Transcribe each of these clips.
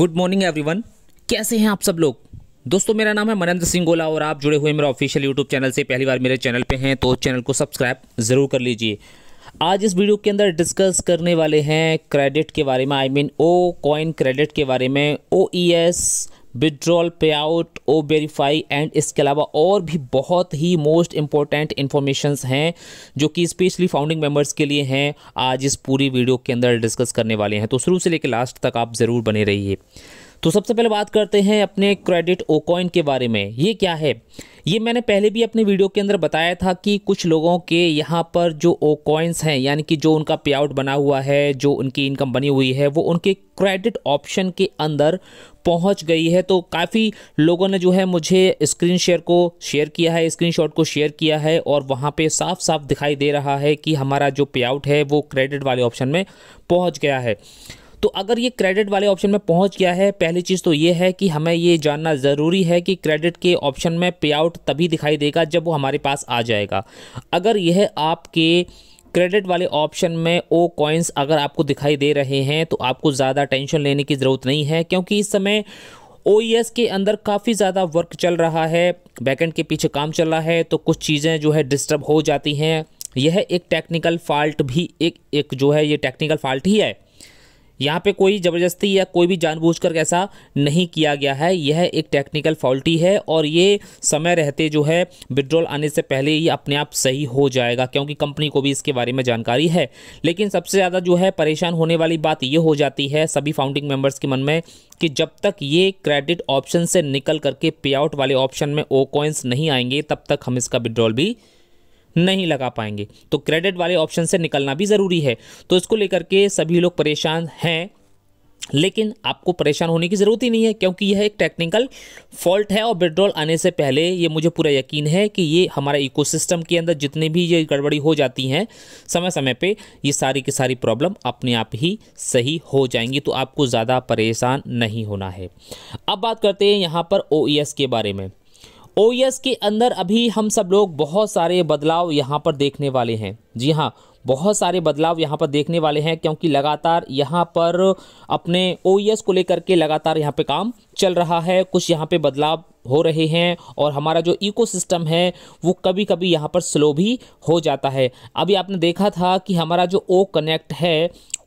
good morning everyone कैसे हैं आप सब लोग दोस्तों मेरा नाम है मनेंद्र सिंह गोला और आप जुड़े हुए मेरे ऑफिशियल यूट्यूब चैनल से पहली बार मेरे चैनल पे हैं तो चैनल को सब्सक्राइब ज़रूर कर लीजिए आज इस वीडियो के अंदर डिस्कस करने वाले हैं क्रेडिट के बारे में I mean O coin credit के बारे में O E S withdrawal pay out O verify and इसके अलावा और भी बहुत ही मोस्ट इम्पॉर्टेंट इन्फॉर्मेशंस हैं जो कि स्पेशली फाउंडिंग मेम्बर्स के लिए हैं आज इस पूरी वीडियो के अंदर डिस्कस करने वाले हैं तो शुरू से लेकर लास्ट तक आप ज़रूर बने रहिए तो सबसे पहले बात करते हैं अपने क्रेडिट ओकॉइन के बारे में ये क्या है ये मैंने पहले भी अपने वीडियो के अंदर बताया था कि कुछ लोगों के यहाँ पर जो ओ कॉइन्स हैं यानी कि जो उनका पे आउट बना हुआ है जो उनकी इनकम बनी हुई है वो उनके क्रेडिट ऑप्शन के अंदर पहुंच गई है तो काफ़ी लोगों ने जो है मुझे स्क्रीन शेयर को शेयर किया है स्क्रीनशॉट को शेयर किया है और वहाँ पे साफ साफ दिखाई दे रहा है कि हमारा जो पे आउट है वो क्रेडिट वाले ऑप्शन में पहुँच गया है तो अगर ये क्रेडिट वाले ऑप्शन में पहुंच गया है पहली चीज़ तो ये है कि हमें ये जानना ज़रूरी है कि क्रेडिट के ऑप्शन में पे आउट तभी दिखाई देगा जब वो हमारे पास आ जाएगा अगर यह आपके क्रेडिट वाले ऑप्शन में ओ कॉइन्स अगर आपको दिखाई दे रहे हैं तो आपको ज़्यादा टेंशन लेने की ज़रूरत नहीं है क्योंकि इस समय ओ e के अंदर काफ़ी ज़्यादा वर्क चल रहा है बैकेंड के पीछे काम चल रहा है तो कुछ चीज़ें जो है डिस्टर्ब हो जाती हैं यह एक टेक्निकल फॉल्ट भी एक एक जो है ये टेक्निकल फॉल्ट ही है यहाँ पे कोई ज़बरदस्ती या कोई भी जानबूझकर ऐसा नहीं किया गया है यह एक टेक्निकल फॉल्टी है और ये समय रहते जो है विड्रॉल आने से पहले ही अपने आप सही हो जाएगा क्योंकि कंपनी को भी इसके बारे में जानकारी है लेकिन सबसे ज़्यादा जो है परेशान होने वाली बात ये हो जाती है सभी फाउंडिंग मेम्बर्स के मन में कि जब तक ये क्रेडिट ऑप्शन से निकल करके पे आउट वाले ऑप्शन में ओ कॉइन्स नहीं आएंगे तब तक हम इसका विड्रॉल भी नहीं लगा पाएंगे तो क्रेडिट वाले ऑप्शन से निकलना भी ज़रूरी है तो इसको लेकर के सभी लोग परेशान हैं लेकिन आपको परेशान होने की ज़रूरत ही नहीं है क्योंकि यह एक टेक्निकल फॉल्ट है और विड्रॉल आने से पहले ये मुझे पूरा यकीन है कि ये हमारे इकोसिस्टम के अंदर जितने भी ये गड़बड़ी हो जाती हैं समय समय पे ये सारी की सारी प्रॉब्लम अपने आप ही सही हो जाएंगी तो आपको ज़्यादा परेशान नहीं होना है अब बात करते हैं यहाँ पर ओ e के बारे में ओ के अंदर अभी हम सब लोग बहुत सारे बदलाव यहाँ पर देखने वाले हैं जी हाँ बहुत सारे बदलाव यहाँ पर देखने वाले हैं क्योंकि लगातार यहाँ पर अपने ओ को लेकर के लगातार यहाँ पे काम चल रहा है कुछ यहाँ पे बदलाव हो रहे हैं और हमारा जो इकोसिस्टम है वो कभी कभी यहाँ पर स्लो भी हो जाता है अभी आपने देखा था कि हमारा जो ओ कनेक्ट है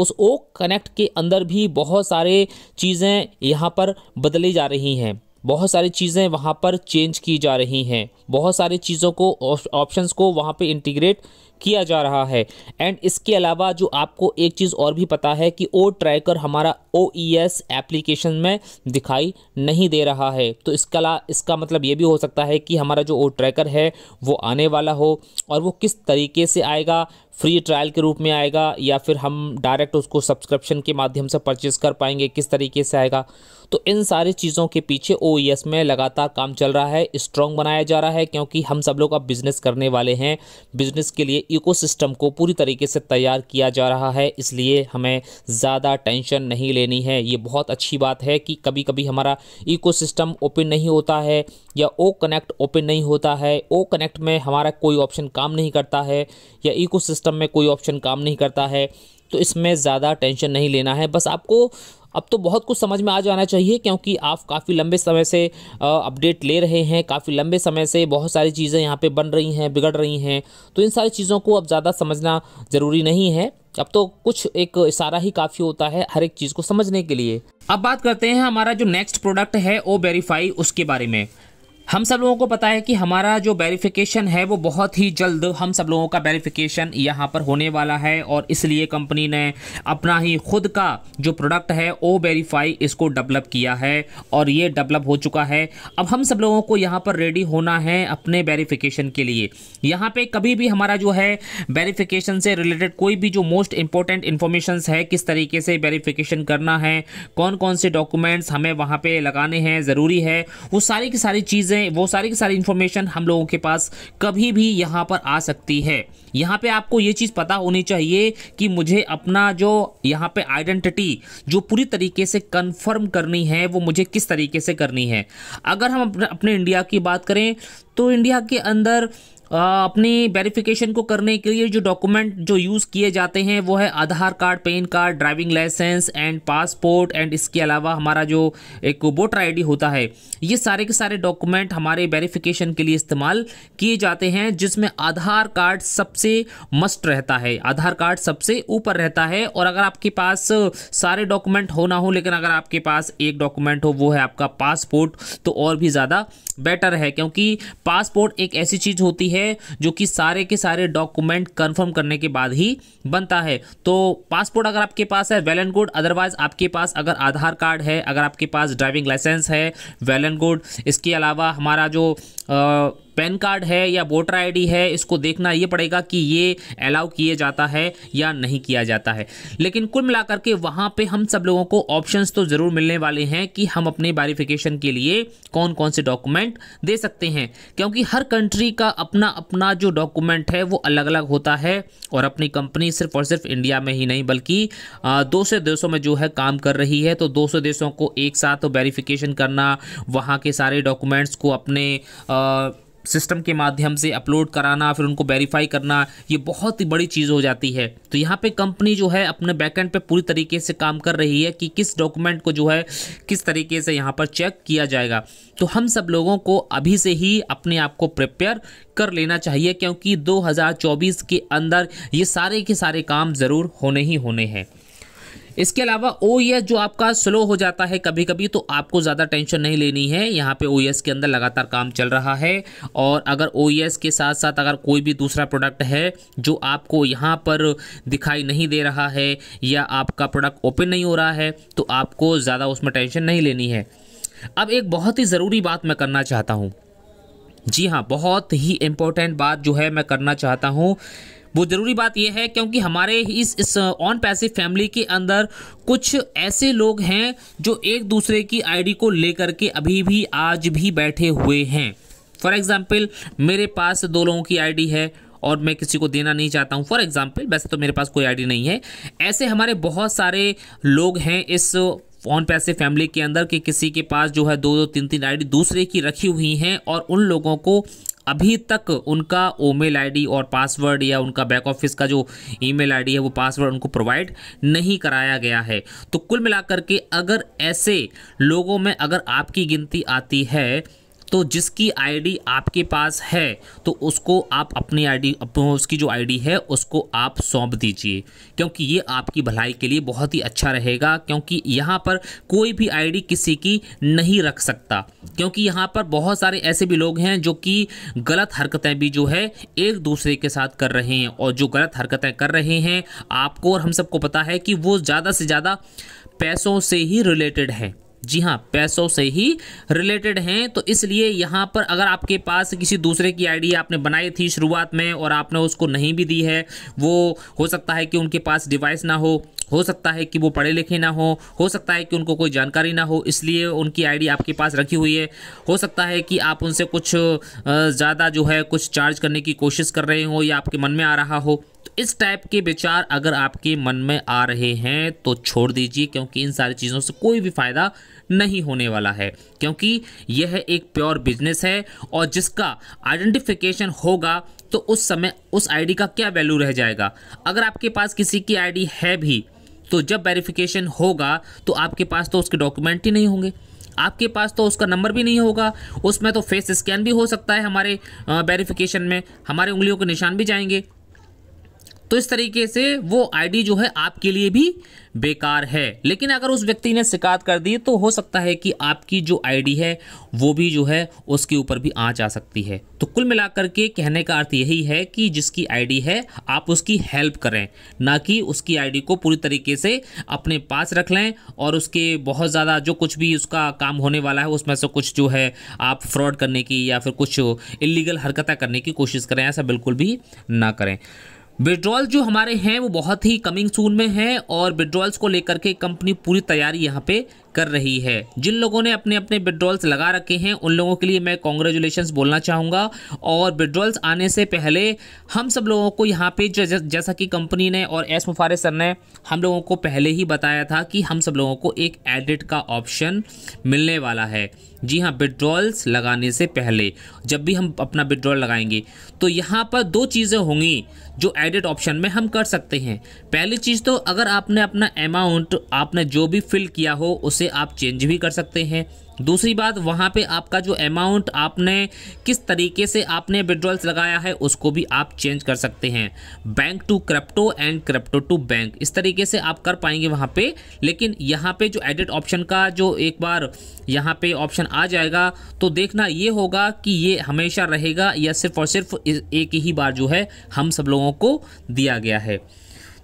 उस ओ कनेक्ट के अंदर भी बहुत सारे चीज़ें यहाँ पर बदली जा रही हैं बहुत सारी चीज़ें वहाँ पर चेंज की जा रही हैं बहुत सारी चीज़ों को ऑप्शंस को वहाँ पे इंटीग्रेट किया जा रहा है एंड इसके अलावा जो आपको एक चीज़ और भी पता है कि ओ ट्रैकर हमारा ओ एप्लीकेशन e में दिखाई नहीं दे रहा है तो इसका इसका मतलब ये भी हो सकता है कि हमारा जो ओ ट्रैकर है वो आने वाला हो और वो किस तरीके से आएगा फ्री ट्रायल के रूप में आएगा या फिर हम डायरेक्ट उसको सब्सक्रिप्शन के माध्यम से परचेज़ कर पाएंगे किस तरीके से आएगा तो इन सारी चीज़ों के पीछे ओ e में लगातार काम चल रहा है स्ट्रॉन्ग बनाया जा रहा है क्योंकि हम सब लोग अब बिज़नेस करने वाले हैं बिज़नेस के लिए इकोसिस्टम को पूरी तरीके से तैयार किया जा रहा है इसलिए हमें ज़्यादा टेंशन नहीं लेनी है ये बहुत अच्छी बात है कि कभी कभी हमारा इकोसिस्टम ओपन नहीं होता है या ओ कनेक्ट ओपन नहीं होता है ओ कनेक्ट में हमारा कोई ऑप्शन काम नहीं करता है या इको में कोई ऑप्शन काम नहीं करता है तो इसमें ज़्यादा टेंशन नहीं लेना है बस आपको अब तो बहुत कुछ समझ में आ जाना चाहिए क्योंकि आप काफ़ी लंबे समय से अपडेट ले रहे हैं काफ़ी लंबे समय से बहुत सारी चीज़ें यहाँ पे बन रही हैं बिगड़ रही हैं तो इन सारी चीज़ों को अब ज़्यादा समझना ज़रूरी नहीं है अब तो कुछ एक इशारा ही काफ़ी होता है हर एक चीज़ को समझने के लिए अब बात करते हैं हमारा जो नेक्स्ट प्रोडक्ट है ओ वेरीफाई उसके बारे में हम सब लोगों को पता है कि हमारा जो वेरिफिकेशन है वो बहुत ही जल्द हम सब लोगों का वेरिफिकेशन यहाँ पर होने वाला है और इसलिए कंपनी ने अपना ही खुद का जो प्रोडक्ट है ओ वेरीफाई इसको डेवलप किया है और ये डेवलप हो चुका है अब हम सब लोगों को यहाँ पर रेडी होना है अपने वेरिफिकेशन के लिए यहाँ पर कभी भी हमारा जो है वेरीफिकेशन से रिलेटेड कोई भी जो मोस्ट इंपॉर्टेंट इन्फॉर्मेशन है किस तरीके से वेरीफिकेशन करना है कौन कौन से डॉक्यूमेंट्स हमें वहाँ पर लगाने हैं ज़रूरी है वो सारी की सारी चीज़ें चीज़ें वो सारी की सारी इन्फॉर्मेशन हम लोगों के पास कभी भी यहाँ पर आ सकती है यहाँ पे आपको ये चीज़ पता होनी चाहिए कि मुझे अपना जो यहाँ पे आइडेंटिटी जो पूरी तरीके से कंफर्म करनी है वो मुझे किस तरीके से करनी है अगर हम अपने इंडिया की बात करें तो इंडिया के अंदर अपनी वेरिफिकेशन को करने के लिए जो डॉक्यूमेंट जो यूज़ किए जाते हैं वो है Aadhaar card PAN card driving licence and passport and इसके अलावा हमारा जो एक वोटर आई होता है ये सारे के सारे डॉक्यूमेंट हमारे वेरिफिकेशन के लिए इस्तेमाल किए जाते हैं जिसमें आधार कार्ड सबसे मस्ट रहता है आधार कार्ड सबसे ऊपर रहता है और अगर आपके पास सारे डॉक्यूमेंट हो ना हो लेकिन अगर आपके पास एक डॉक्यूमेंट हो वो है आपका पासपोर्ट तो और भी ज़्यादा बेटर है क्योंकि पासपोर्ट एक ऐसी चीज़ होती है है जो कि सारे के सारे डॉक्यूमेंट कंफर्म करने के बाद ही बनता है तो पासपोर्ट अगर आपके पास है वेल एंड गुड अदरवाइज आपके पास अगर आधार कार्ड है अगर आपके पास ड्राइविंग लाइसेंस है वेल एंड गुड इसके अलावा हमारा जो आ, पैन कार्ड है या वोटर आईडी है इसको देखना ये पड़ेगा कि ये अलाउ किए जाता है या नहीं किया जाता है लेकिन कुल मिलाकर के वहाँ पे हम सब लोगों को ऑप्शंस तो ज़रूर मिलने वाले हैं कि हम अपने वेरिफिकेशन के लिए कौन कौन से डॉक्यूमेंट दे सकते हैं क्योंकि हर कंट्री का अपना अपना जो डॉक्यूमेंट है वो अलग अलग होता है और अपनी कंपनी सिर्फ और सिर्फ इंडिया में ही नहीं बल्कि दूसरे देशों में जो है काम कर रही है तो दो देशों को एक साथ वेरिफिकेशन करना वहाँ के सारे डॉक्यूमेंट्स को अपने आ, सिस्टम के माध्यम से अपलोड कराना फिर उनको वेरीफाई करना ये बहुत ही बड़ी चीज़ हो जाती है तो यहाँ पे कंपनी जो है अपने बैकएंड पे पूरी तरीके से काम कर रही है कि किस डॉक्यूमेंट को जो है किस तरीके से यहाँ पर चेक किया जाएगा तो हम सब लोगों को अभी से ही अपने आप को प्रिपेयर कर लेना चाहिए क्योंकि दो के अंदर ये सारे के सारे काम ज़रूर होने ही होने हैं इसके अलावा ओ e जो आपका स्लो हो जाता है कभी कभी तो आपको ज़्यादा टेंशन नहीं लेनी है यहाँ पे ओ e के अंदर लगातार काम चल रहा है और अगर ओ e के साथ साथ अगर कोई भी दूसरा प्रोडक्ट है जो आपको यहाँ पर दिखाई नहीं दे रहा है या आपका प्रोडक्ट ओपन नहीं हो रहा है तो आपको ज़्यादा उसमें टेंशन नहीं लेनी है अब एक बहुत ही ज़रूरी बात मैं करना चाहता हूँ जी हाँ बहुत ही इम्पोर्टेंट बात जो है मैं करना चाहता हूँ वो ज़रूरी बात यह है क्योंकि हमारे इस, इस ऑन पैसिव फैमिली के अंदर कुछ ऐसे लोग हैं जो एक दूसरे की आईडी को लेकर के अभी भी आज भी बैठे हुए हैं फॉर एग्ज़ाम्पल मेरे पास दो लोगों की आईडी है और मैं किसी को देना नहीं चाहता हूँ फॉर एग्ज़ाम्पल वैसे तो मेरे पास कोई आईडी नहीं है ऐसे हमारे बहुत सारे लोग हैं इस फोन पैसे फैमिली के अंदर कि किसी के पास जो है दो दो तीन तीन आईडी दूसरे की रखी हुई हैं और उन लोगों को अभी तक उनका ओमेल आईडी और पासवर्ड या उनका बैक ऑफिस का जो ईमेल आईडी है वो पासवर्ड उनको प्रोवाइड नहीं कराया गया है तो कुल मिलाकर के अगर ऐसे लोगों में अगर आपकी गिनती आती है तो जिसकी आईडी आपके पास है तो उसको आप अपनी आईडी उसकी जो आईडी है उसको आप सौंप दीजिए क्योंकि ये आपकी भलाई के लिए बहुत ही अच्छा रहेगा क्योंकि यहाँ पर कोई भी आईडी किसी की नहीं रख सकता क्योंकि यहाँ पर बहुत सारे ऐसे भी लोग हैं जो कि गलत हरकतें भी जो है एक दूसरे के साथ कर रहे हैं और जो गलत हरकतें कर रहे हैं आपको और हम सबको पता है कि वो ज़्यादा से ज़्यादा पैसों से ही रिलेटेड हैं जी हाँ पैसों से ही रिलेटेड हैं तो इसलिए यहाँ पर अगर आपके पास किसी दूसरे की आईडी आपने बनाई थी शुरुआत में और आपने उसको नहीं भी दी है वो हो सकता है कि उनके पास डिवाइस ना हो हो सकता है कि वो पढ़े लिखे ना हो हो सकता है कि उनको कोई जानकारी ना हो इसलिए उनकी आईडी आपके पास रखी हुई है हो सकता है कि आप उनसे कुछ ज़्यादा जो है कुछ चार्ज करने की कोशिश कर रहे हो या आपके मन में आ रहा हो तो इस टाइप के विचार अगर आपके मन में आ रहे हैं तो छोड़ दीजिए क्योंकि इन सारी चीज़ों से कोई भी फ़ायदा नहीं होने वाला है क्योंकि यह एक प्योर बिजनेस है और जिसका आइडेंटिफिकेशन होगा तो उस समय उस आईडी का क्या वैल्यू रह जाएगा अगर आपके पास किसी की आईडी है भी तो जब वेरिफिकेशन होगा तो आपके पास तो उसके डॉक्यूमेंट ही नहीं होंगे आपके पास तो उसका नंबर भी नहीं होगा उसमें तो फेस स्कैन भी हो सकता है हमारे वेरिफिकेशन में हमारे उंगलियों के निशान भी जाएंगे तो इस तरीके से वो आईडी जो है आपके लिए भी बेकार है लेकिन अगर उस व्यक्ति ने शिकायत कर दी तो हो सकता है कि आपकी जो आईडी है वो भी जो है उसके ऊपर भी आँच आ सकती है तो कुल मिलाकर के कहने का अर्थ यही है कि जिसकी आईडी है आप उसकी हेल्प करें ना कि उसकी आईडी को पूरी तरीके से अपने पास रख लें और उसके बहुत ज़्यादा जो कुछ भी उसका काम होने वाला है उसमें से कुछ जो है आप फ्रॉड करने की या फिर कुछ इलीगल हरकतें करने की कोशिश करें ऐसा बिल्कुल भी ना करें विड्रॉल जो हमारे हैं वो बहुत ही कमिंग सून में हैं और विड्रॉल्स को लेकर के कंपनी पूरी तैयारी यहाँ पे कर रही है जिन लोगों ने अपने अपने विड्रॉल्स लगा रखे हैं उन लोगों के लिए मैं कॉन्ग्रेचुलेशन बोलना चाहूँगा और विड्रॉल्स आने से पहले हम सब लोगों को यहाँ पे जैसा कि कंपनी ने और एस मुफारे सर ने हम लोगों को पहले ही बताया था कि हम सब लोगों को एक एडिट का ऑप्शन मिलने वाला है जी हाँ विड्रॉल्स लगाने से पहले जब भी हम अपना विड्रॉल लगाएंगे तो यहाँ पर दो चीज़ें होंगी जो एडिट ऑप्शन में हम कर सकते हैं पहली चीज़ तो अगर आपने अपना अमाउंट आपने जो भी फिल किया हो उसे उसे आप चेंज भी कर सकते हैं दूसरी बात वहाँ पे आपका जो अमाउंट आपने किस तरीके से आपने विड्रॉल्स लगाया है उसको भी आप चेंज कर सकते हैं bank to crypto and crypto to bank इस तरीके से आप कर पाएंगे वहाँ पे लेकिन यहाँ पे जो एडिट ऑप्शन का जो एक बार यहाँ पे ऑप्शन आ जाएगा तो देखना ये होगा कि ये हमेशा रहेगा या सिर्फ और सिर्फ एक ही बार जो है हम सब लोगों को दिया गया है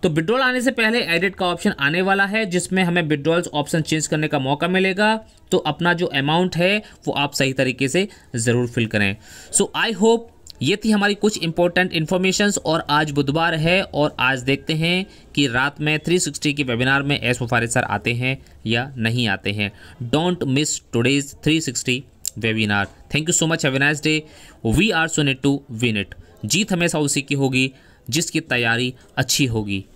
तो विड्रॉल आने से पहले एडिट का ऑप्शन आने वाला है जिसमें हमें विड्रॉल्स ऑप्शन चेंज करने का मौका मिलेगा तो अपना जो अमाउंट है वो आप सही तरीके से ज़रूर फिल करें सो आई होप ये थी हमारी कुछ इंपॉर्टेंट इन्फॉर्मेशंस और आज बुधवार है और आज देखते हैं कि रात में 360 के वेबिनार में एस मुफारे सर आते हैं या नहीं आते हैं don't miss today's 360 webinar thank you so much have nice day we are sonnet to win it जीत हमेशा उसी की होगी जिसकी तैयारी अच्छी होगी